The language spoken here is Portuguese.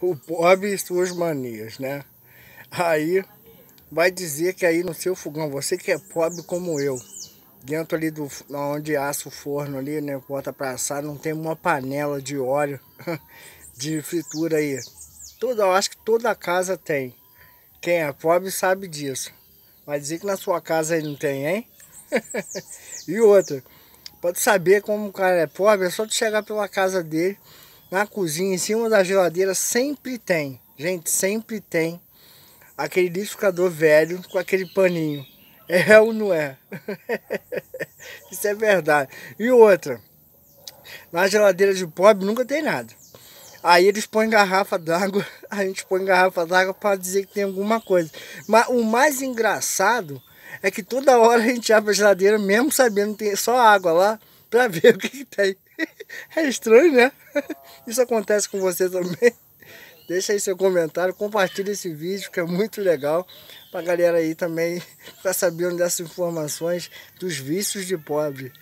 o pobre e suas manias, né? Aí vai dizer que aí no seu fogão, você que é pobre como eu, dentro ali do onde assa o forno ali, né, bota para assar, não tem uma panela de óleo de fritura aí. Toda, eu acho que toda casa tem. Quem é pobre sabe disso. Vai dizer que na sua casa aí não tem, hein? e outra, pode saber como o cara é pobre, é só tu chegar pela casa dele na cozinha, em cima da geladeira, sempre tem, gente, sempre tem aquele liquidificador velho com aquele paninho. É ou não é? Isso é verdade. E outra, na geladeira de pobre nunca tem nada. Aí eles põem garrafa d'água, a gente põe garrafa d'água para dizer que tem alguma coisa. Mas o mais engraçado é que toda hora a gente abre a geladeira, mesmo sabendo que tem só água lá, para ver o que, que tem. É estranho, né? Isso acontece com você também? Deixa aí seu comentário, compartilha esse vídeo que é muito legal a galera aí também ficar sabendo dessas informações dos vícios de pobre.